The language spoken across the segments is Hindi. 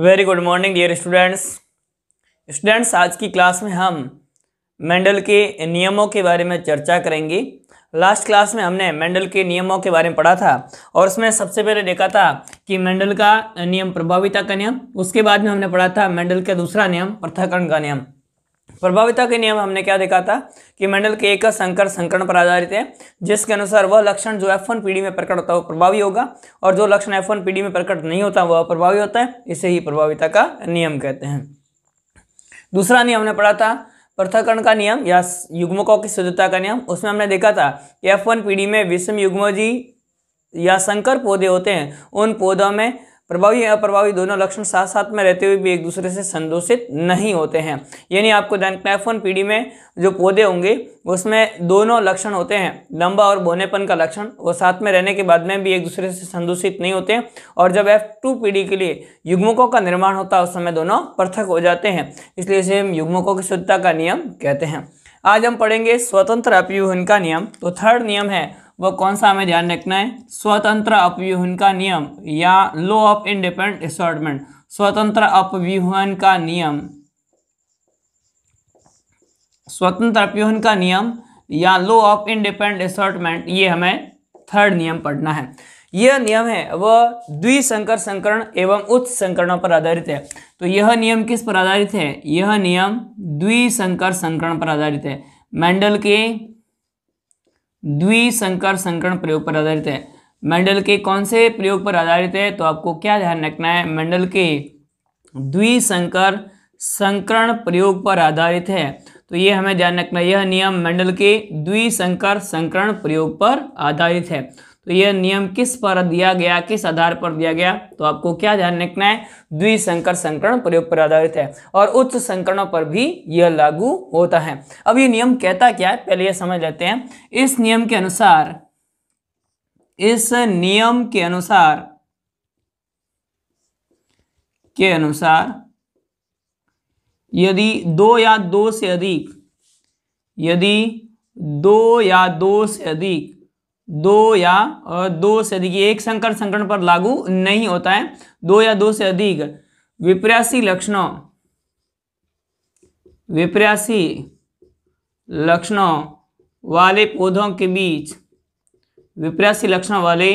very good morning dear students students आज की क्लास में हम मेंडल के नियमों के बारे में चर्चा करेंगे लास्ट क्लास में हमने मेंडल के नियमों के बारे में पढ़ा था और उसमें सबसे पहले देखा था कि मेंडल का नियम प्रभाविता का नियम उसके बाद में हमने पढ़ा था मेंडल का दूसरा नियम पृथकरण का नियम प्रभाविता के नियम हमने क्या देखा था कि मंडल के एक संकर संकरण पर आधारित है जिसके अनुसार वह लक्षण जो एफ वन पीढ़ी में प्रकट होता है वो प्रभावी होगा और जो लक्षण एफ वन पीढ़ी में प्रकट नहीं होता वह अप्रभावी होता है इसे ही प्रभाविता का नियम कहते हैं दूसरा नियम हमने पढ़ा था पृथकरण का नियम या युग्मकों की शुद्धता का नियम उसमें हमने देखा था कि एफ वन पीढ़ी में विषम युग्मी या संकर पौधे होते हैं उन पौधों में प्रभावी या अप्रभावी दोनों लक्षण साथ साथ में रहते हुए भी एक दूसरे से संदोषित नहीं होते हैं यानी आपको क्लैफोन पीढ़ी में जो पौधे होंगे उसमें दोनों लक्षण होते हैं लंबा और बोनेपन का लक्षण वो साथ में रहने के बाद में भी एक दूसरे से संदूषित नहीं होते हैं और जब एफ टू पीढ़ी के लिए युग्मकों का निर्माण होता है उस समय दोनों पृथक हो जाते हैं इसलिए इसे हम युग्मकों की शुद्धता का नियम कहते हैं आज हम पढ़ेंगे स्वतंत्र अपयूहन का नियम तो थर्ड नियम है वो कौन सा हमें ध्यान रखना है स्वतंत्र अपव्यूहन का नियम या लो ऑफ इंडिपेंडेंट असॉर्टमेंट स्वतंत्र अपव्यूहन का नियम स्वतंत्र अपव्यूहन का नियम या लो ऑफ इंडिपेंडेंट असॉर्टमेंट ये हमें थर्ड नियम पढ़ना है यह नियम है वह द्विसंकर संकरण एवं उच्च संकरणों पर आधारित है तो यह नियम किस पर आधारित है यह नियम द्विसंकर संकरण पर आधारित है मेंडल के द्विसंकर संकरण प्रयोग पर आधारित है मेंडल के कौन से प्रयोग पर आधारित है तो आपको क्या ध्यान रखना है मेंडल के द्विसंकर संकरण प्रयोग पर आधारित है तो ये हमें ध्यान रखना यह नियम मंडल के द्विसंकर संकरण प्रयोग पर आधारित है तो यह नियम किस पर दिया गया किस आधार पर दिया गया तो आपको क्या ध्यान रखना है द्विशंकर संकरण प्रयोग पर आधारित है और उच्च संकरणों पर भी यह लागू होता है अब यह नियम कहता क्या है पहले यह समझ लेते हैं इस नियम के अनुसार इस नियम के अनुसार के अनुसार यदि दो या दो से अधिक यदि दो या दो से अधिक दो या दो से अधिक एक संकट संकरण पर लागू नहीं होता है दो या दो से अधिक विप्रयासी लक्षणों विप्रयासी लक्षणों वाले पौधों के बीच विप्रयासी लक्षणों वाले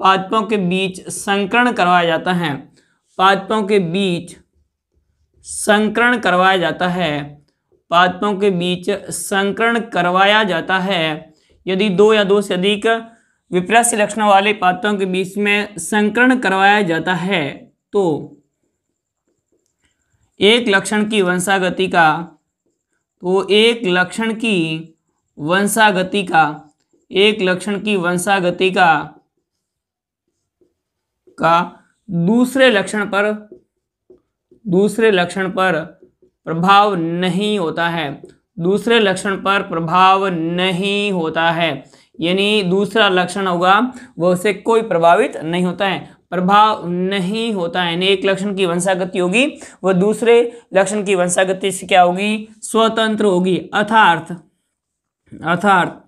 पादपों के बीच संकरण करवाया जाता है पादपों के बीच संकरण करवाया जाता है पादपों के बीच संकरण करवाया जाता है यदि दो या दो से अधिक विपरीत लक्षण वाले पात्रों के बीच में संकरण करवाया जाता है तो एक लक्षण की वंशागति का तो एक लक्षण की वंशागति का एक लक्षण की वंशागति का का दूसरे लक्षण पर दूसरे लक्षण पर प्रभाव नहीं होता है दूसरे लक्षण पर प्रभाव नहीं होता है यानी दूसरा लक्षण होगा वह उसे कोई प्रभावित नहीं होता है प्रभाव नहीं होता है यानी एक लक्षण की वंशागति होगी वह दूसरे लक्षण की वंशागति से क्या होगी स्वतंत्र होगी अर्थार्थ अर्थार्थ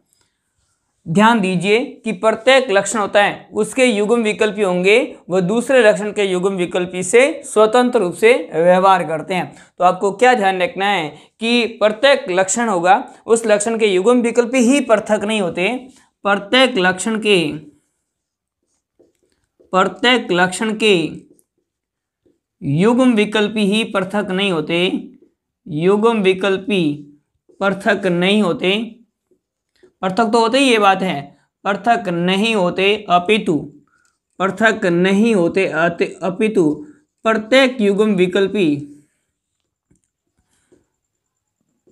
ध्यान दीजिए कि प्रत्येक लक्षण होता है उसके युगम विकल्पी होंगे वह दूसरे लक्षण के युगम विकल्पी से स्वतंत्र रूप से व्यवहार करते हैं तो आपको क्या ध्यान रखना है कि प्रत्येक लक्षण होगा उस लक्षण के युगम विकल्पी ही पृथक नहीं होते प्रत्येक लक्षण के प्रत्येक लक्षण के युगम विकल्पी ही पृथक नहीं होते युगम विकल्पी पृथक नहीं होते पृथक तो होते ही ये बात है पृथक नहीं होते अपितु पृथक नहीं होते अपितु प्रत्येक युगम विकल्पी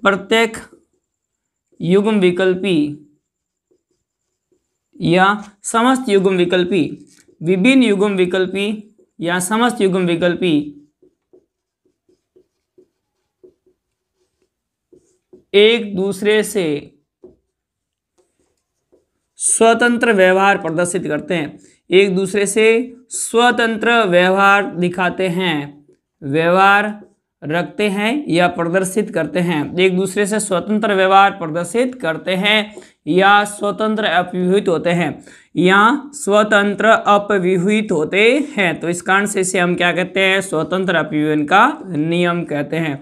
प्रत्येक युगम विकल्पी या समस्त युगम विकल्पी विभिन्न युगम विकल्पी या समस्त युगम विकल्पी एक दूसरे से स्वतंत्र व्यवहार प्रदर्शित करते हैं एक दूसरे से स्वतंत्र व्यवहार दिखाते हैं व्यवहार रखते हैं या प्रदर्शित करते हैं एक दूसरे से स्वतंत्र व्यवहार प्रदर्शित करते हैं या स्वतंत्र अपव्यूहित होते हैं या स्वतंत्र अपव्यूहित होते हैं तो इस कारण से इसे हम क्या कहते हैं स्वतंत्र अपव्यूहन का नियम कहते हैं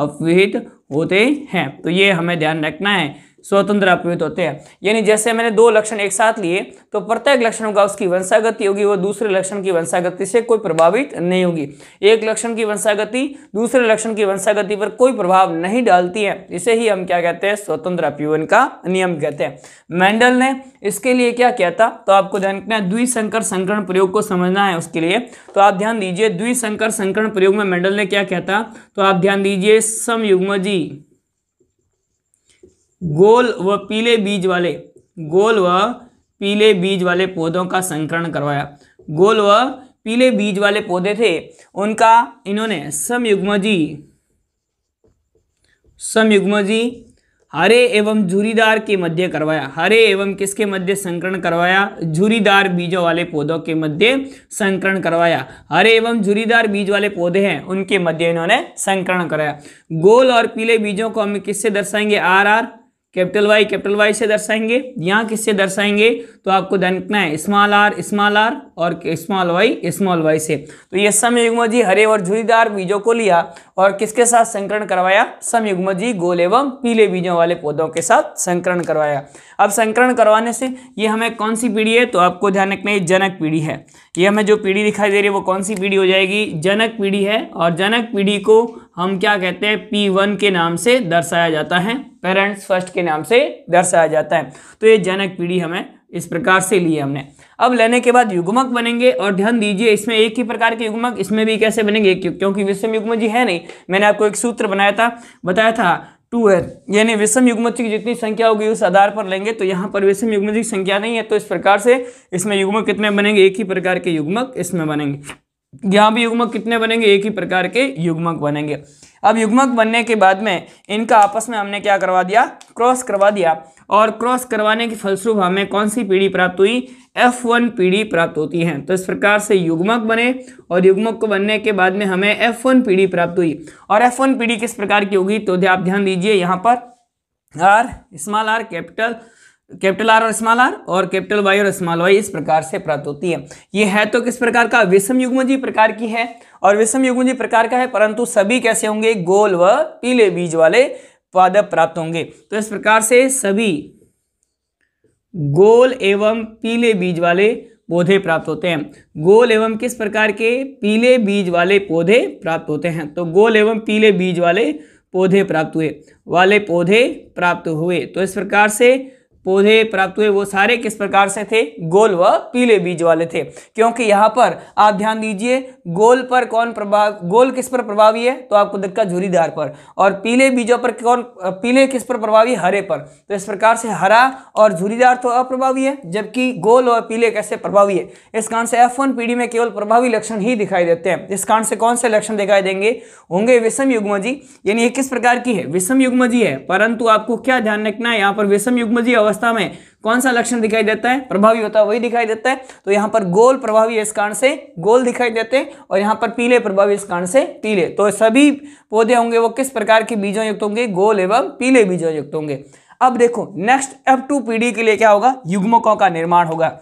अपव्यूहित होते हैं तो ये हमें ध्यान रखना है स्वतंत्र अपवित होते हैं यानी जैसे मैंने दो लक्षण एक साथ लिए तो प्रत्येक लक्षणों का उसकी वंशागति होगी वो दूसरे लक्षण की वंशागति से कोई प्रभावित नहीं होगी एक लक्षण की वंशागति दूसरे लक्षण की वंशागति पर कोई प्रभाव नहीं डालती है इसे ही हम क्या कहते हैं स्वतंत्र अपीवन का नियम कहते हैं मैंडल ने इसके लिए क्या कहता था तो आपको ध्यान रखना है संकरण प्रयोग को समझना है उसके लिए तो आप ध्यान दीजिए द्विशंकर संकरण प्रयोग में मेंडल ने क्या कहता तो आप ध्यान दीजिए समयुग्मी गोल व पीले बीज वाले गोल व पीले बीज वाले पौधों का संकरण करवाया गोल व पीले बीज वाले पौधे थे उनका इन्होंने समयुग्मजी समयुग्मजी हरे एवं झुरीदार के मध्य करवाया हरे एवं किसके मध्य संकरण करवाया झुरीदार बीजों वाले पौधों के मध्य संकरण करवाया हरे एवं झुरीदार बीज वाले पौधे हैं उनके मध्य इन्होंने संकरण कराया गोल और पीले बीजों को हम किससे दर्शाएंगे R R capital Y capital Y से दर्शाएंगे यहाँ किससे दर्शाएंगे तो आपको देखना है स्मॉल आर स्मॉल आर और स्मॉल वाई स्मॉल वाई से तो ये समय युग्म जी हरे और झुरीदार बीजों को लिया और किसके साथ संकरण करवाया समयुग्मजी गोल एवं पीले बीजों वाले पौधों के साथ संकरण करवाया अब संकरण करवाने से ये हमें कौन सी पीढ़ी है तो आपको ध्यान रखना है जनक पीढ़ी है ये हमें जो पीढ़ी दिखाई दे रही है वो कौन सी पीढ़ी हो जाएगी जनक पीढ़ी है और जनक पीढ़ी को हम क्या कहते हैं पी वन के नाम से दर्शाया जाता है पेरेंट्स फर्स्ट के नाम से दर्शाया जाता है तो ये जनक पीढ़ी हमें इस प्रकार से लिए हमने अब लेने के बाद युग्मक बनेंगे और ध्यान दीजिए इसमें एक ही प्रकार के युग्मक इसमें भी कैसे बनेंगे क्योंकि विषम युग्म जी है नहीं मैंने आपको एक सूत्र बनाया था बताया था टू एर यानी विषम युग्म की जितनी संख्या होगी उस आधार पर लेंगे तो यहाँ पर विषम युग्म की संख्या नहीं है तो इस प्रकार से इसमें युग्मक कितने बनेंगे एक ही प्रकार के युग्मक इसमें बनेंगे यहाँ भी युग्मक कितने बनेंगे एक ही प्रकार के युग्मक बनेंगे अब युग्मक बनने के बाद में इनका आपस में हमने क्या करवा दिया क्रॉस करवा दिया और क्रॉस करवाने के फलस्वरूप हमें कौन सी पीढ़ी प्राप्त हुई एफ वन पीढ़ी प्राप्त होती है तो इस प्रकार से युग्मक बने और युग्मक को बनने के बाद में हमें एफ वन पीढ़ी प्राप्त हुई और एफ वन पीढ़ी किस प्रकार की होगी तो आप ध्यान दीजिए यहाँ पर R small R capital capital R और स्मॉल आर और कैपिटल वाई और स्मॉल वाई इस प्रकार से प्राप्त होती है ये है तो किस प्रकार का विषम युग्मजी प्रकार की है और विषम युग्मजी प्रकार का है परंतु सभी कैसे होंगे गोल व पीले बीज वाले पादप प्राप्त होंगे तो इस प्रकार से सभी गोल एवं पीले बीज वाले पौधे प्राप्त होते हैं गोल एवं किस प्रकार के पीले बीज वाले पौधे प्राप्त होते हैं तो गोल एवं पीले बीज वाले पौधे प्राप्त हुए वाले पौधे प्राप्त हुए तो इस प्रकार से पौधे प्राप्त हुए वो सारे किस प्रकार से थे गोल व पीले बीज वाले थे क्योंकि यहाँ पर आप ध्यान दीजिए गोल पर कौन प्रभाव गोल किस पर प्रभावी है तो आपको दिक्कत झूरीदार पर और पीले बीजों पर कौन पीले किस पर प्रभावी हरे पर तो इस प्रकार से हरा और झूरीदार तो अप्रभावी है जबकि गोल और पीले कैसे प्रभावी है इस कारण से एफ पीढ़ी में केवल प्रभावी लक्षण ही दिखाई देते हैं इस कारण से कौन से लक्षण दिखाई देंगे होंगे विषम युग्मजी यानी ये किस प्रकार की है विषम युग्मजी है परंतु आपको क्या ध्यान रखना है यहाँ पर विषम युग्मजी अवस्था अवस्था में कौन सा लक्षण दिखाई देता है प्रभावी होता है वही दिखाई देता है तो यहाँ पर गोल प्रभावी इस कारण से गोल दिखाई देते हैं और यहाँ पर पीले प्रभावी इस कारण से पीले तो सभी पौधे होंगे वो किस प्रकार के बीजों युक्त होंगे गोल एवं पीले बीजों युक्त होंगे अब देखो नेक्स्ट एफ टू पीढ़ी के लिए क्या होगा युग्मकों का निर्माण होगा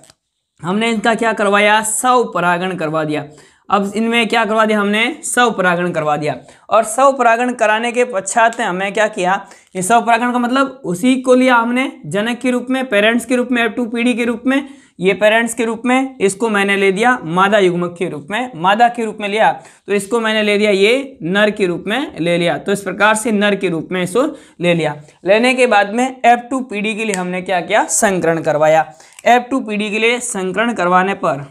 हमने इनका क्या करवाया सव परागण करवा दिया अब इनमें क्या करवा दिया हमने सव परागण करवा दिया और सव परागण कराने के पश्चात हमने क्या किया ये सव परागण का मतलब उसी को लिया हमने जनक के रूप में पेरेंट्स के रूप में टू पीढ़ी के रूप में ये पेरेंट्स के रूप में इसको मैंने ले दिया मादा युग्मक के रूप में मादा के रूप में लिया तो इसको मैंने ले लिया ये नर के रूप में ले लिया तो इस प्रकार से नर के रूप में इसको ले लिया लेने के बाद में एफ टू पीढ़ी के लिए हमने क्या किया संकरण करवाया एफ टू पीढ़ी के लिए संकरण करवाने पर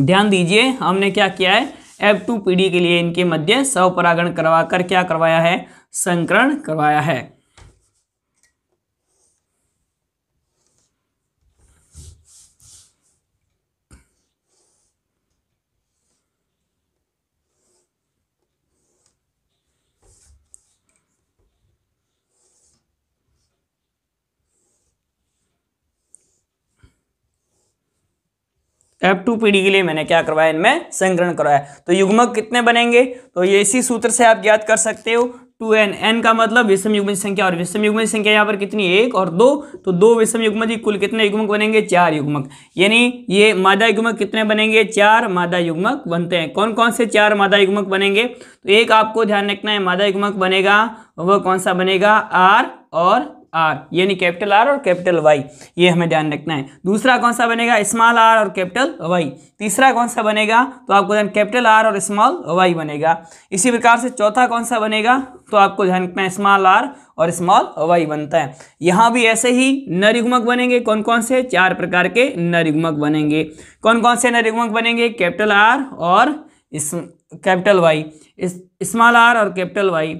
ध्यान दीजिए हमने क्या किया है एफ टू पीढ़ी के लिए इनके मध्य सव परागण करवा कर क्या करवाया है संकरण करवाया है एफ टू पीढ़ी के लिए मैंने क्या करवाया इनमें संग्रहण करवाया तो युग्मक कितने बनेंगे तो ये इसी सूत्र से आप ज्ञात कर सकते हो टू एन एन का मतलब विषम युग्म संख्या और विषम युग्म संख्या यहाँ पर कितनी एक और दो तो दो विषम युग्म जी कुल कितने युग्मक बनेंगे चार युग्मक यानी ये मादा युग्मक कितने बनेंगे चार मादा युग्मक बनते हैं कौन कौन से चार मादा युग्मक बनेंगे तो एक आपको ध्यान रखना है मादा युग्मक बनेगा वह कौन सा बनेगा आर और आर यानी कैपिटल आर और कैपिटल वाई ये हमें ध्यान रखना है दूसरा कौन सा बनेगा स्मॉल आर और कैपिटल वाई तीसरा कौन सा बनेगा तो आपको ध्यान कैपिटल आर और स्मॉल वाई बनेगा इसी प्रकार से चौथा कौन सा बनेगा तो आपको ध्यान रखना है स्मॉल आर और स्मॉल वाई बनता है यहाँ भी ऐसे ही नरिगमक बनेंगे कौन कौन से चार प्रकार के नरिगमक बनेंगे कौन कौन से नरिगमक बनेंगे कैपिटल आर और कैपिटल वाई स्मॉल आर और कैपिटल वाई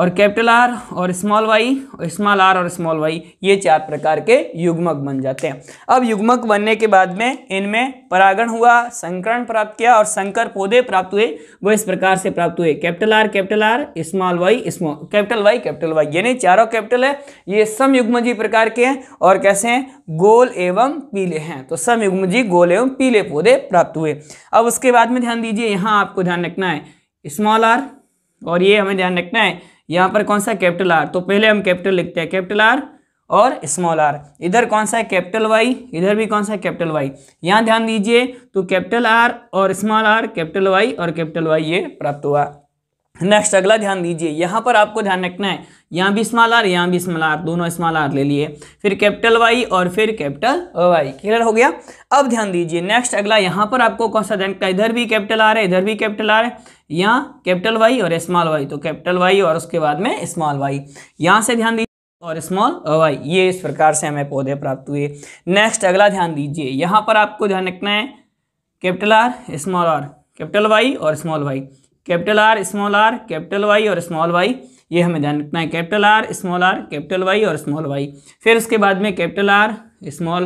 और कैपिटल आर और स्मॉल वाई और स्मॉल आर और स्मॉल वाई ये चार प्रकार के युग्मक बन जाते हैं अब युग्मक बनने के बाद में इनमें परागण हुआ संकरण प्राप्त किया और संकर पौधे प्राप्त हुए वो इस प्रकार से प्राप्त हुए capital R capital R small Y small capital Y capital Y यानी चारों कैपिटल है ये सम युग्मजी प्रकार के हैं और कैसे हैं गोल एवं पीले हैं तो सम युग्मजी गोल एवं पीले पौधे प्राप्त हुए अब उसके बाद में ध्यान दीजिए यहाँ आपको ध्यान रखना है स्मॉल आर और ये हमें ध्यान रखना है यहाँ पर कौन सा कैपिटल आर तो पहले हम कैपिटल लिखते हैं कैपिटल आर और स्मॉल आर इधर कौन सा है कैपिटल वाई इधर भी कौन सा है कैपिटल वाई यहाँ ध्यान दीजिए तो कैपिटल आर और स्मॉल आर कैपिटल वाई और कैपिटल वाई ये प्राप्त हुआ नेक्स्ट अगला ध्यान दीजिए यहाँ पर आपको ध्यान रखना है यहाँ भी स्मॉल आर यहाँ भी स्मॉल आर दोनों स्मॉल आर ले लिए फिर कैपिटल वाई और फिर कैपिटल वाई क्लियर हो गया अब ध्यान दीजिए नेक्स्ट अगला यहाँ पर आपको कौन सा ध्यान इधर भी कैपिटल आर है इधर भी कैपिटल आर है यहाँ कैपिटल वाई और स्मॉल वाई तो कैपिटल वाई और उसके बाद में स्मॉल वाई यहाँ से ध्यान दीजिए और स्मॉल वाई ये इस प्रकार से हमें पौधे प्राप्त हुए नेक्स्ट अगला ध्यान दीजिए यहाँ पर आपको ध्यान रखना है capital R small R capital Y और small Y capital R small R capital Y और स्मॉल वाई ये हमें ध्यान रखना है capital R small R capital Y और स्मॉल वाई फिर उसके बाद में कैपिटल आर स्मॉल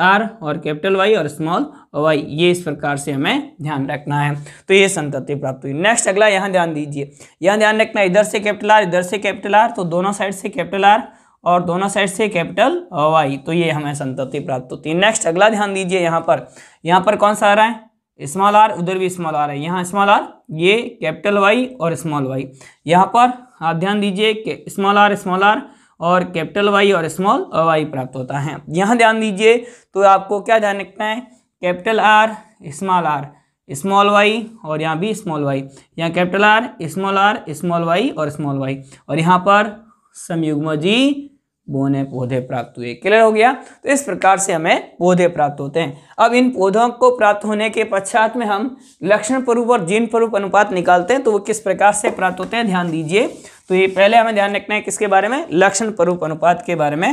आर और कैपिटल वाई और स्मॉल वाई ये इस प्रकार से हमें ध्यान रखना है तो ये संतति प्राप्त हुई नेक्स्ट अगला यहाँ ध्यान दीजिए यहाँ ध्यान रखना इधर से कैपिटल आर इधर से कैपिटल आर तो दोनों साइड से कैपिटल आर और दोनों साइड से कैपिटल वाई तो ये हमें संतति प्राप्त होती है नेक्स्ट अगला ध्यान दीजिए यहाँ पर यहाँ पर कौन सा आ रहा है स्मॉल आर उधर भी स्मॉल आर है यहाँ स्मॉल आर ये कैपिटल वाई और स्मॉल वाई यहाँ पर आप ध्यान दीजिए स्मॉल आर स्मॉल आर और कैपिटल वाई और स्मॉल वाई प्राप्त होता है यहाँ ध्यान दीजिए तो आपको क्या ध्यान रखना है capital R small R small Y और यहाँ भी स्मॉल वाई यहाँ capital R small R small Y और स्मॉल वाई और यहाँ पर संयुग्म जी बोने पौधे प्राप्त हुए क्लियर हो गया तो इस प्रकार से हमें पौधे प्राप्त होते हैं अब इन पौधों को प्राप्त होने के पश्चात में हम लक्षण स्वरूप और जीन स्वरूप अनुपात निकालते हैं तो वो किस प्रकार से प्राप्त होते हैं ध्यान दीजिए तो ये पहले हमें ध्यान रखना है किसके बारे में लक्षण स्वरूप अनुपात के बारे में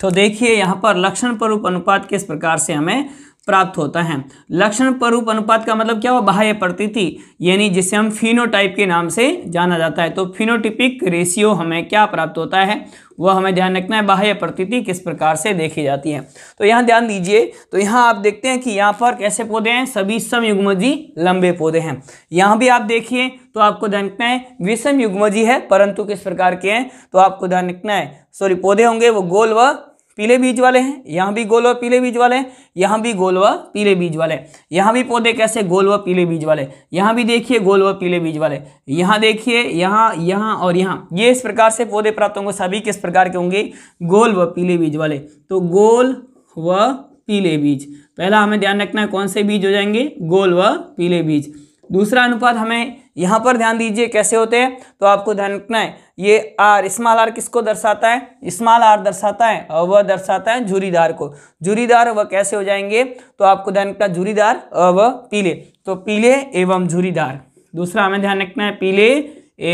तो देखिए यहाँ पर लक्षण स्वरूप अनुपात किस प्रकार से हमें प्राप्त होता है लक्षण स्वरूप अनुपात का मतलब क्या हुआ बाह्य प्रतिथि यानी जिसे हम फिनोटाइप के नाम से जाना जाता है तो फिनोटिपिक रेशियो हमें क्या प्राप्त होता है वह हमें ध्यान रखना है बाह्य प्रतिथि किस प्रकार से देखी जाती है तो यहाँ ध्यान दीजिए तो यहाँ आप देखते हैं कि यहाँ पर कैसे पौधे हैं सभी समयुग्मजी लंबे पौधे हैं यहाँ भी आप देखिए तो आपको ध्यान रखना है विषम युग्मजी है परंतु किस प्रकार के हैं तो आपको ध्यान रखना है सॉरी पौधे होंगे वो गोल व पीले बीज वाले हैं यहाँ भी गोल व पीले बीज वाले हैं यहाँ भी गोल व पीले बीज वाले यहाँ भी पौधे कैसे गोल व पीले बीज वाले यहाँ भी देखिए गोल व पीले बीज वाले यहाँ देखिए यहाँ यहाँ और यहाँ ये इस प्रकार से पौधे प्राप्त होंगे सभी किस प्रकार के होंगे गोल व पीले बीज वाले तो गोल व पीले बीज पहला हमें ध्यान रखना है कौन से बीज हो जाएंगे गोल व पीले बीज दूसरा अनुपात हमें यहां पर ध्यान दीजिए कैसे होते हैं तो आपको ध्यान रखना है ये आर स्मॉल आर किसको दर्शाता है स्मॉल आर दर्शाता है और वह दर्शाता है झूरीदार को झूरीदार वह कैसे हो जाएंगे तो आपको ध्यान रखना झूरीदार और वह पीले तो पीले एवं झूरीदार दूसरा हमें ध्यान रखना है पीले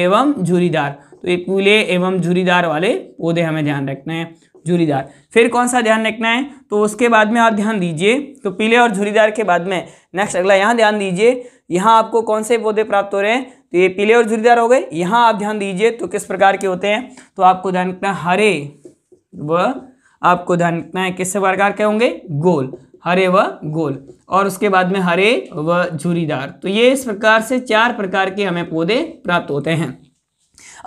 एवं झूरीदार तो ये पीले एवं झूरीदार वाले पौधे हमें ध्यान रखना है झुरीदार फिर कौन सा ध्यान रखना है तो उसके बाद में आप ध्यान दीजिए तो पीले और झुरीदार के बाद में नेक्स्ट अगला यहाँ ध्यान दीजिए यहाँ आपको कौन से पौधे प्राप्त हो रहे हैं तो ये पीले और झुरीदार हो गए यहाँ आप ध्यान दीजिए तो किस प्रकार के होते हैं तो आपको ध्यान रखना है हरे व आपको ध्यान रखना है किस प्रकार के होंगे गोल हरे व गोल और उसके बाद में हरे व झुरीदार तो ये इस प्रकार से चार प्रकार के हमें पौधे प्राप्त होते हैं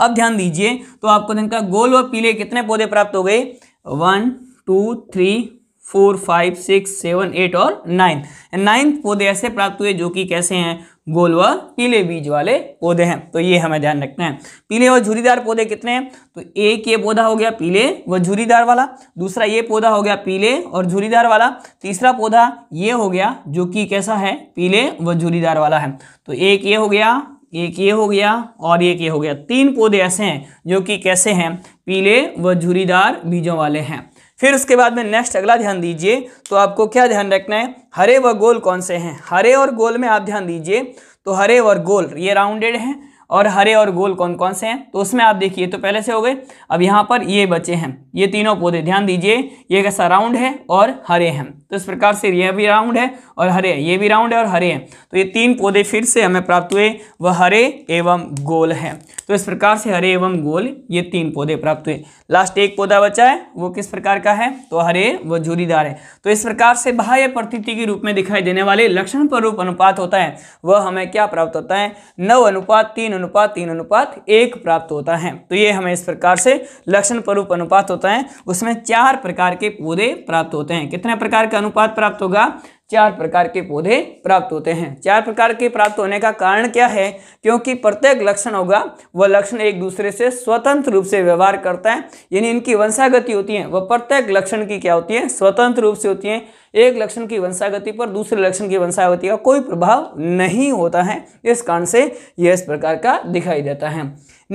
अब ध्यान दीजिए तो आपको ध्यान का गोल व पीले कितने पौधे प्राप्त हो गए one two three four five six seven eight और नाइन्थ नाइन्थ पौधे ऐसे प्राप्त हुए जो कि कैसे हैं गोल व पीले बीज वाले पौधे हैं तो ये हमें ध्यान रखना है पीले और झुरीदार पौधे कितने हैं तो एक ये पौधा हो गया पीले व झुरीदार वाला दूसरा ये पौधा हो गया पीले और झुरीदार वाला तीसरा पौधा ये हो गया जो कि कैसा है पीले व झुरीदार वाला है तो एक ये हो गया एक ये हो गया और एक ये हो गया तीन पौधे ऐसे हैं जो कि कैसे हैं पीले व झुरीदार बीजों वाले हैं फिर उसके बाद में नेक्स्ट अगला ध्यान दीजिए तो आपको क्या ध्यान रखना है हरे व गोल कौन से हैं हरे और गोल में आप ध्यान दीजिए तो हरे और गोल ये राउंडेड हैं और हरे और गोल कौन कौन से हैं तो उसमें आप देखिए तो पहले से हो गए अब यहाँ पर ये बचे हैं ये तीनों पौधे ध्यान दीजिए ये कैसा राउंड है और हरे हैं तो इस प्रकार से ये भी राउंड है और हरे हैं ये भी राउंड है और हरे हैं तो ये तीन पौधे फिर से हमें प्राप्त हुए वह हरे एवं गोल है तो इस प्रकार से हरे एवं गोल ये तीन पौधे प्राप्त हुए लास्ट एक पौधा बचा है वो किस प्रकार का है तो हरे व झूरीदार है तो इस प्रकार से बाह्य प्रतिथि के रूप में दिखाई देने वाले लक्षण पर रूप अनुपात होता है वह हमें क्या प्राप्त होता है नव अनुपात तीन अनुपात तीन अनुपात एक प्राप्त होता है तो ये हमें इस प्रकार से लक्षण स्वरूप अनुपात होता है उसमें चार प्रकार के पौधे प्राप्त होते हैं कितने प्रकार का अनुपात प्राप्त होगा चार प्रकार के पौधे प्राप्त होते हैं चार प्रकार के प्राप्त होने का कारण क्या है क्योंकि प्रत्येक लक्षण होगा वह लक्षण एक दूसरे से स्वतंत्र रूप से व्यवहार करता है यानी इनकी वंशागति होती है वह प्रत्येक लक्षण की क्या होती है स्वतंत्र रूप से होती है एक लक्षण की वंशागति पर दूसरे लक्षण की वंशागति का कोई प्रभाव नहीं होता है इस कारण से यह इस प्रकार का दिखाई देता है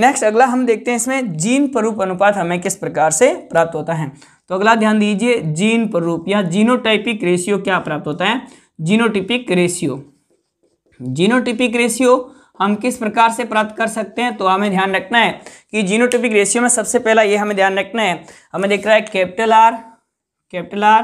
नेक्स्ट अगला हम देखते हैं इसमें जीन परूप अनुपात हमें किस प्रकार से प्राप्त होता है तो अगला ध्यान दीजिए जीन प्रारूप या जीनोटाइपिक रेशियो क्या प्राप्त होता है जीनोटिपिक रेशियो जीनोटिपिक रेशियो हम किस प्रकार से प्राप्त कर सकते हैं तो हमें ध्यान रखना है कि जीनोटिपिक रेशियो में सबसे पहला ये हमें ध्यान रखना है हमें देख रहा है capital R capital R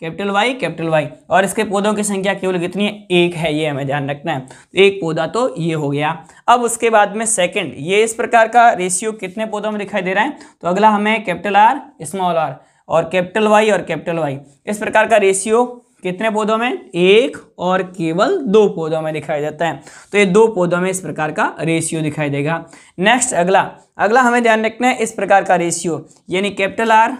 capital Y capital Y और इसके पौधों की संख्या केवल कितनी है एक है ये हमें ध्यान रखना है तो एक पौधा तो ये हो गया अब उसके बाद में सेकंड ये इस प्रकार का रेशियो कितने पौधों में दिखाई दे रहा है तो अगला हमें कैपिटल आर स्मॉल आर और कैपिटल वाई और कैपिटल वाई इस प्रकार का रेशियो कितने पौधों में एक और केवल दो पौधों में दिखाया जाता है तो ये दो पौधों में इस प्रकार का रेशियो दिखाई देगा नेक्स्ट अगला अगला हमें ध्यान रखना है इस प्रकार का रेशियो यानी कैपिटल आर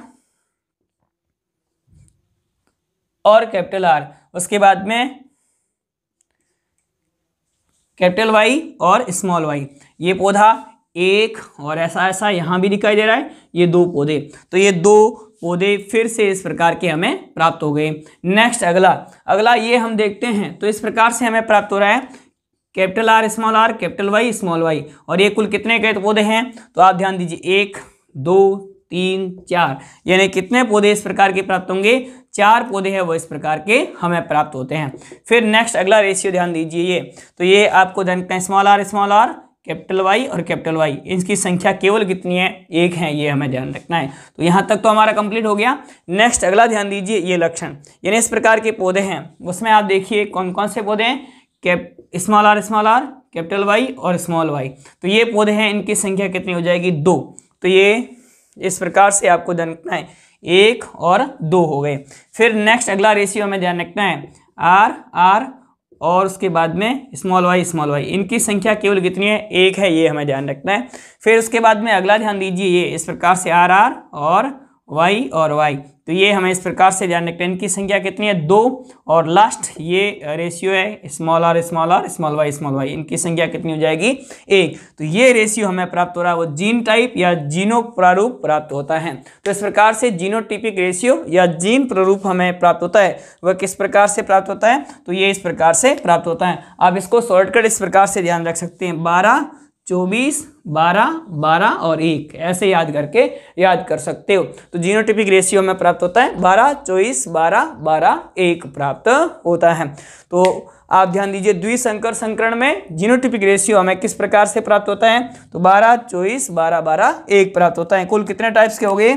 और कैपिटल आर उसके बाद में कैपिटल वाई और स्मॉल वाई ये पौधा एक और ऐसा ऐसा यहां भी दिखाई दे रहा है ये दो पौधे तो ये दो पौधे फिर से इस प्रकार के हमें प्राप्त हो गए नेक्स्ट अगला अगला ये हम देखते हैं तो इस प्रकार से हमें प्राप्त हो रहा है capital R small R capital Y small Y और ये कुल कितने गए पौधे हैं तो आप ध्यान दीजिए एक दो तीन चार यानी कितने पौधे इस प्रकार के प्राप्त होंगे चार पौधे हैं वो इस प्रकार के हमें प्राप्त होते हैं फिर नेक्स्ट अगला रेशियो ध्यान दीजिए ये तो ये आपको ध्यान small R small R capital Y और कैपिटल वाई इनकी संख्या केवल कितनी है एक है ये हमें ध्यान रखना है तो यहाँ तक तो हमारा कंप्लीट हो गया नेक्स्ट अगला ध्यान दीजिए ये लक्षण यानी इस प्रकार के पौधे हैं उसमें आप देखिए कौन कौन से पौधे हैं cap small R small R capital Y और स्मॉल वाई तो ये पौधे हैं इनकी संख्या कितनी हो जाएगी दो तो ये इस प्रकार से आपको ध्यान रखना है एक और दो हो गए फिर नेक्स्ट अगला रेशियो हमें ध्यान रखना है आर आर और उसके बाद में स्मॉल वाई स्मॉल वाई इनकी संख्या केवल कितनी है एक है ये हमें ध्यान रखना है फिर उसके बाद में अगला ध्यान दीजिए ये इस प्रकार से आर आर और वाई और वाई तो ये हमें इस प्रकार से ध्यान रखते हैं इनकी संख्या कितनी है दो और लास्ट ये रेशियो है small R small R small Y small Y इनकी संख्या कितनी हो जाएगी एक तो ये रेशियो हमें प्राप्त हो रहा है वो जीन टाइप या जीनो प्रारूप प्राप्त होता है तो इस प्रकार से जीनोटिपिक रेशियो या जीन प्रारूप हमें प्राप्त होता है वह किस प्रकार से प्राप्त होता है तो ये इस प्रकार से प्राप्त होता है आप इसको शॉर्टकट इस प्रकार से ध्यान रख सकते हैं बारह चौबीस बारह बारह और एक ऐसे याद करके याद कर सकते हो तो जीनोटिपिक रेशियो में प्राप्त होता है बारह चौबीस बारह बारह एक प्राप्त होता है तो आप ध्यान दीजिए द्विशंकर संकरण में जीनोटिपिक रेशियो हमें किस प्रकार से प्राप्त होता है तो बारह चौबीस बारह बारह एक प्राप्त होता है कुल कितने टाइप्स के हो गए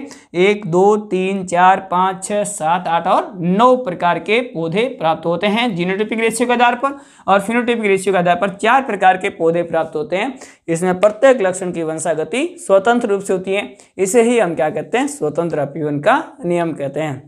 एक दो तीन चार पाँच छः सात आठ और नौ प्रकार के पौधे प्राप्त होते हैं जीनोटिपिक रेशियो के आधार पर और फिनोटिपिक रेशियो के आधार पर चार प्रकार के पौधे प्राप्त होते हैं इसमें प्रत्येक लक्षण की वंशागति स्वतंत्र रूप से होती है इसे ही हम क्या कहते हैं स्वतंत्र अपीवन का नियम कहते हैं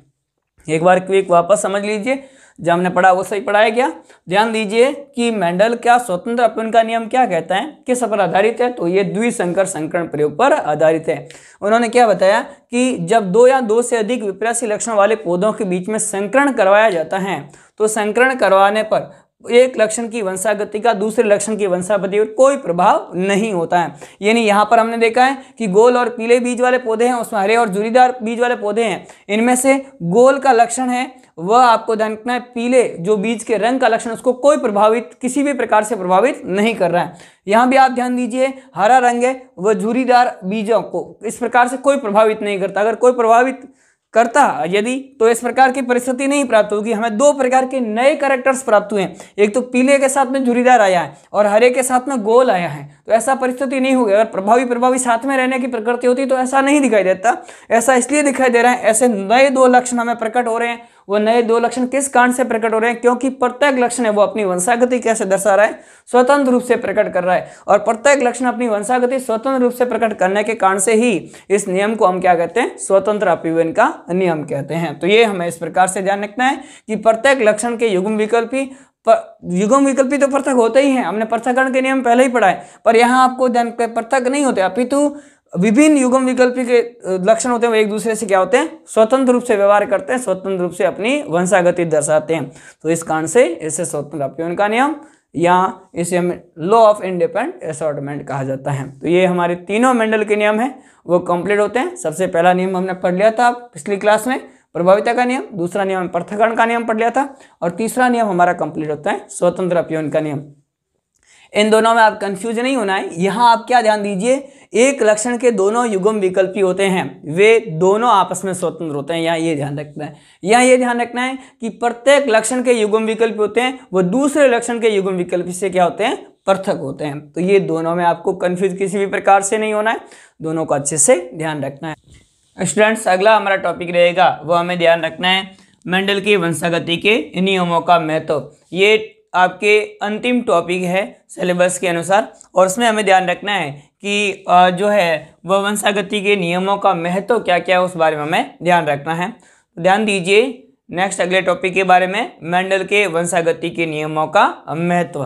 एक बार क्विक वापस समझ लीजिए जो हमने पढ़ा वो सही पढ़ाया गया ध्यान दीजिए कि मेंडल का स्वतंत्र अपन का नियम क्या कहता है किस पर आधारित है तो ये द्विशंकर संकरण प्रयोग पर आधारित है उन्होंने क्या बताया कि जब दो या दो से अधिक विपरासी लक्षण वाले पौधों के बीच में संकरण करवाया जाता है तो संकरण करवाने पर एक लक्षण की वंशागति का दूसरे लक्षण की वंशापति पर कोई प्रभाव नहीं होता है यानी यहाँ पर हमने देखा है कि गोल और पीले बीज वाले पौधे हैं उसमें हरे और जुरीदार बीज वाले पौधे हैं इनमें से गोल का लक्षण है वह आपको ध्यान रखना है पीले जो बीज के रंग का लक्षण उसको कोई प्रभावित किसी भी प्रकार से प्रभावित नहीं कर रहा है यहाँ भी आप ध्यान दीजिए हरा रंग है वह झूरीदार बीजों को इस प्रकार से कोई प्रभावित नहीं करता अगर कोई प्रभावित करता यदि तो इस प्रकार की परिस्थिति नहीं प्राप्त होगी हमें दो प्रकार के नए करेक्टर्स प्राप्त हुए हैं एक तो पीले के साथ में झुरीदार आया है और हरे के साथ में गोल आया है तो ऐसा परिस्थिति नहीं होगी अगर प्रभावी प्रभावी साथ में रहने की प्रकृति होती तो ऐसा नहीं दिखाई देता ऐसा इसलिए दिखाई दे रहा है ऐसे नए दो लक्षण हमें प्रकट हो रहे हैं वो नए दो लक्षण किस कारण से प्रकट हो रहे हैं क्योंकि प्रत्येक लक्षण है वो अपनी वंशागति कैसे दर्शा रहा है स्वतंत्र रूप से प्रकट कर रहा है और प्रत्येक लक्षण अपनी वंशागति स्वतंत्र रूप से प्रकट करने के कारण से ही इस नियम को हम क्या कहते हैं स्वतंत्र अपीवन का नियम कहते हैं तो ये हमें इस प्रकार से ध्यान रखना है कि प्रत्येक लक्षण के युगम विकल्पी युगम विकल्पी तो पृथक होते ही हैं हमने पृथकरण के नियम पहले ही पढ़ा है पर यहाँ आपको ध्यान पृथक नहीं होते अपितु विभिन्न युगम विकल्पी के लक्षण होते हैं वो एक दूसरे से क्या होते हैं स्वतंत्र रूप से व्यवहार करते हैं स्वतंत्र रूप से अपनी वंशागति दर्शाते हैं तो इस कारण से इसे स्वतंत्र अपयन का नियम या इसे हमें लॉ ऑफ इंडिपेंड असॉर्टमेंट कहा जाता है तो ये हमारे तीनों मंडल के नियम हैं वो कंप्लीट होते हैं सबसे पहला नियम हमने पढ़ लिया था पिछली क्लास में प्रभाविता का नियम दूसरा नियम पृथकरण का नियम पढ़ लिया था और तीसरा नियम हमारा कंप्लीट होता है स्वतंत्र अपयन का नियम इन दोनों में आप कंफ्यूज नहीं होना है यहाँ आप क्या ध्यान दीजिए एक लक्षण के दोनों युगम विकल्पी होते हैं वे दोनों आपस में स्वतंत्र होते हैं यहाँ ये ध्यान रखना है यहाँ ये ध्यान रखना है कि प्रत्येक लक्षण के युगम विकल्पी होते हैं वो दूसरे लक्षण के युगम विकल्पी से क्या होते हैं पृथक होते हैं तो ये दोनों में आपको कन्फ्यूज किसी भी प्रकार से नहीं होना है दोनों को अच्छे से ध्यान रखना है स्टूडेंट्स अगला हमारा टॉपिक रहेगा वो हमें ध्यान रखना है मंडल की वंशागति के नियमों का महत्व ये आपके अंतिम टॉपिक है सिलेबस के अनुसार और उसमें हमें ध्यान रखना है कि जो है वह वंशागति के नियमों का महत्व क्या क्या है उस बारे में हमें ध्यान रखना है तो ध्यान दीजिए नेक्स्ट अगले टॉपिक के बारे में मेंडल के वंशागति के नियमों का महत्व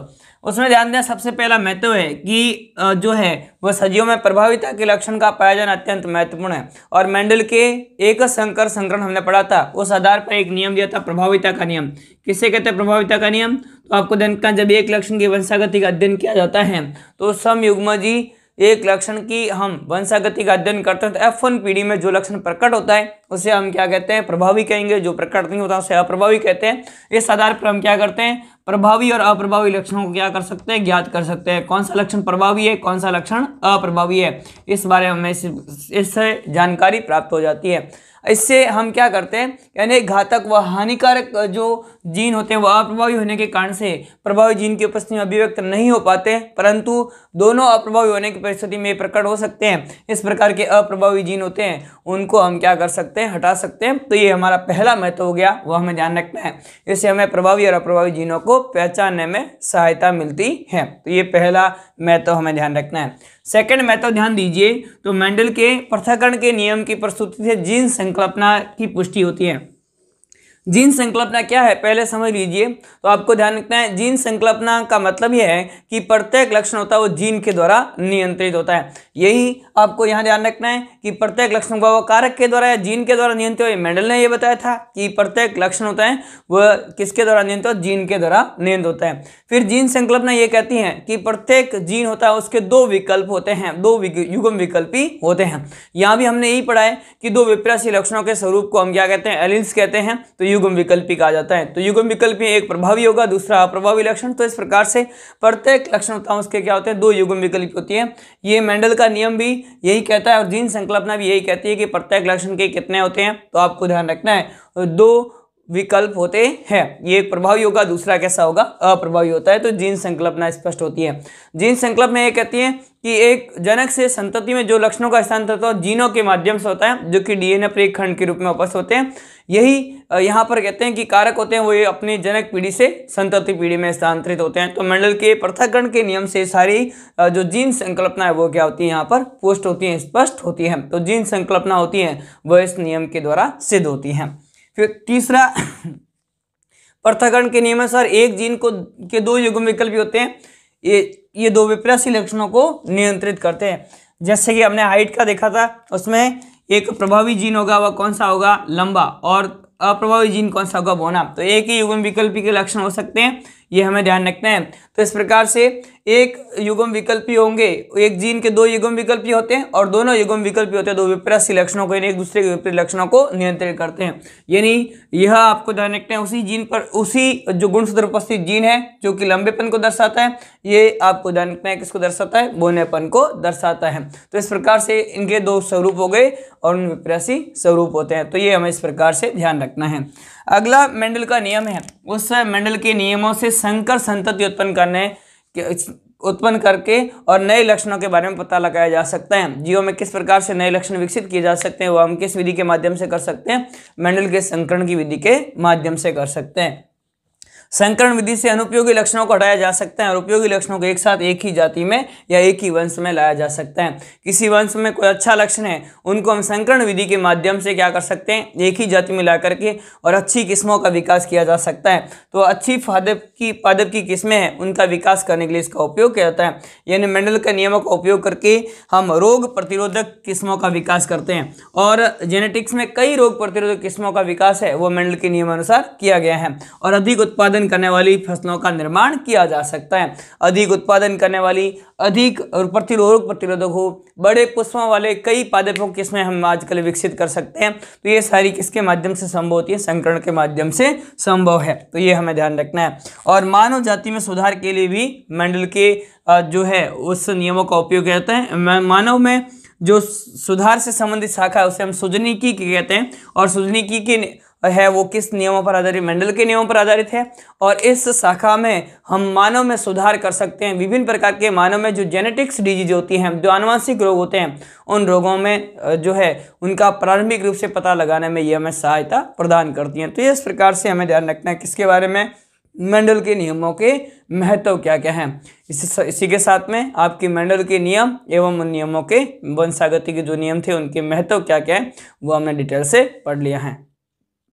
उसमें ध्यान दें सबसे पहला महत्व है कि जो है वह सजीवों में प्रभाविता के लक्षण का पाया जाना अत्यंत महत्वपूर्ण है और मेंडल के एक संकर संकरण हमने पढ़ा था उस आधार पर एक नियम दिया था प्रभाविता का नियम किसे कहते हैं प्रभाविता का नियम तो आपको ध्यान का जब एक लक्षण की वंशागति का अध्ययन किया जाता है तो समय जी एक लक्षण की हम वंशागति का अध्ययन करते हैं तो एफ वन पीढ़ी में जो लक्षण प्रकट होता है उसे हम क्या कहते हैं प्रभावी कहेंगे जो प्रकट नहीं होता उसे अप्रभावी कहते हैं इस आधार पर हम क्या करते हैं प्रभावी और अप्रभावी लक्षणों को क्या कर सकते हैं ज्ञात कर सकते हैं कौन सा लक्षण प्रभावी है कौन सा लक्षण अप्रभावी है इस बारे में हमें इससे जानकारी प्राप्त हो जाती है इससे हम क्या करते हैं यानी घातक व हानिकारक जो जीन होते हैं वह अप्रभावी होने के कारण से प्रभावी जीन की उपस्थिति में अभिव्यक्त नहीं हो पाते परंतु दोनों अप्रभावी होने की परिस्थिति में प्रकट हो सकते हैं इस प्रकार के अप्रभावी जीन होते हैं उनको हम क्या कर सकते हैं हटा सकते हैं तो ये हमारा पहला महत्व हो गया वह हमें ध्यान रखना है इससे हमें प्रभावी और अप्रभावी जीनों को पहचानने में सहायता मिलती है तो ये पहला महत्व हमें ध्यान रखना है सेकंड मैथ तो ध्यान दीजिए तो मेंडल के पृथकरण के नियम की प्रस्तुति से जीन संकल्पना की पुष्टि होती है जीन संकल्पना क्या है पहले समझ लीजिए तो आपको ध्यान रखना है जीन संकल्पना का मतलब यह है कि प्रत्येक लक्षण होता है वो जीन के द्वारा नियंत्रित होता है यही आपको यहाँ ध्यान रखना है कि प्रत्येक लक्षण का कारक के द्वारा या जीन के द्वारा नियंत्रित हुए मेंडल ने यह बताया था कि प्रत्येक लक्षण होता है वह किसके द्वारा नियंत्रित जीन के द्वारा नियंत्रित होता है फिर जीन संकल्पना ये कहती है कि प्रत्येक जीन होता है उसके दो विकल्प होते हैं दो युगम विकल्प होते हैं यहाँ भी हमने यही पढ़ा है कि दो विप्रासी लक्षणों के स्वरूप को हम क्या कहते हैं एलिन्स कहते हैं तो युगम विकल्पी कहा जाता है तो युगम विकल्प एक प्रभावी होगा दूसरा अप्रभावी लक्षण तो इस प्रकार से प्रत्येक लक्षण होता है उसके क्या होते हैं दो युगम विकल्प होती है ये मेंडल का का नियम भी यही कहता है और जीन संकल्पना भी यही कहती है कि प्रत्येक लक्षण के कितने होते हैं तो आपको ध्यान रखना है दो विकल्प होते हैं ये एक प्रभावी होगा दूसरा कैसा होगा अप्रभावी होता है तो जीन संकल्पना स्पष्ट होती है जीन संकल्प में ये कहती है कि एक जनक से संतति में जो लक्षणों का स्थान तत्व जीनों के माध्यम से होता है जो कि डीएनए प्रेखंड के रूप में उपस्थित होते हैं यही यहाँ पर कहते हैं कि कारक होते हैं वो ये अपनी जनक पीढ़ी से संतति पीढ़ी में स्थानांतरित होते हैं तो मंडल के पृथकरण के नियम से सारी जो जीन संकल्पना है वो क्या होती है यहाँ पर पोस्ट होती है स्पष्ट होती है तो जीन संकल्पना होती है वह इस नियम के द्वारा सिद्ध होती है फिर तीसरा पृथकरण के नियमानुसार एक जीन को के दो युग्म विकल्प होते हैं ये ये दो विप्रासी लक्षणों को नियंत्रित करते हैं जैसे कि हमने हाइट का देखा था उसमें एक प्रभावी जीन होगा वह कौन सा होगा लंबा और अप्रभावी जीन कौन सा होगा बोना तो एक ही युग्म विकल्प के लक्षण हो सकते हैं ये हमें ध्यान रखना है तो इस प्रकार से एक युगम विकल्पी होंगे एक जीन के दो युगम विकल्पी होते हैं और दोनों युगम विकल्पी होते हैं दो विपरीत लक्षणों को यानी एक दूसरे के विपरीत लक्षणों को नियंत्रित करते हैं यानी यह आपको ध्यान रखते हैं उसी जीन पर उसी जो गुणसूत्र उपस्थित जीन है जो कि लंबेपन को दर्शाता है ये आपको ध्यान रखना है किसको दर्शाता है बोनेपन को दर्शाता है तो इस प्रकार से इनके दो स्वरूप हो गए और उन विपरासी स्वरूप होते हैं तो ये हमें इस प्रकार से ध्यान रखना है अगला मेंडल का नियम है उस मेंडल के नियमों से संकर संतति उत्पन्न करने उत्पन्न करके और नए लक्षणों के बारे में पता लगाया जा सकता है जीव में किस प्रकार से नए लक्षण विकसित किए जा सकते हैं वो हम किस विधि के माध्यम से कर सकते हैं मेंडल के संकरण की विधि के माध्यम से कर सकते हैं संकरण विधि से अनुपयोगी लक्षणों को हटाया जा सकता है और उपयोगी लक्षणों को एक साथ एक ही जाति में या एक ही वंश में लाया जा सकता है किसी वंश में कोई अच्छा लक्षण है उनको हम संकरण विधि के माध्यम से क्या कर सकते हैं एक ही जाति में ला करके और अच्छी किस्मों का विकास किया जा सकता है तो अच्छी पादप की पादप की किस्में हैं उनका विकास करने के लिए इसका उपयोग किया जाता है यानी मंडल के नियमों का उपयोग करके हम रोग प्रतिरोधक किस्मों का विकास करते हैं और जेनेटिक्स में कई रोग प्रतिरोधक किस्मों का विकास है वो मंडल के नियमानुसार किया गया है और अधिक उत्पादन उत्पादन करने वाली फसलों का निर्माण किया जा सकता है अधिक उत्पादन करने वाली अधिक प्रतिरोधक प्रतिरोधक हो बड़े पुष्पों वाले कई पादपों की इसमें हम आजकल विकसित कर सकते हैं तो ये सारी किसके माध्यम से संभव होती है संकरण के माध्यम से संभव है तो ये हमें ध्यान रखना है और मानव जाति में सुधार के लिए भी मंडल के जो है उस नियमों का उपयोग किया जाता है मानव में जो सुधार से संबंधित शाखा है उसे हम सुजनीकी कहते हैं और सुजनीकी के है वो किस नियमों पर आधारित मंडल के नियमों पर आधारित है और इस शाखा में हम मानव में सुधार कर सकते हैं विभिन्न प्रकार के मानव में जो जेनेटिक्स डिजीज होती हैं जो आनुवंशिक रोग होते हैं उन रोगों में जो है उनका प्रारंभिक रूप से पता लगाने में ये हमें सहायता प्रदान करती हैं तो इस प्रकार से हमें ध्यान रखना है किसके बारे में मंडल के नियमों के महत्व क्या क्या हैं इसी इसी के साथ में आपके मंडल के नियम एवं उन नियमों के वंशागति के जो नियम थे उनके महत्व क्या क्या हैं वो हमने डिटेल से पढ़ लिया है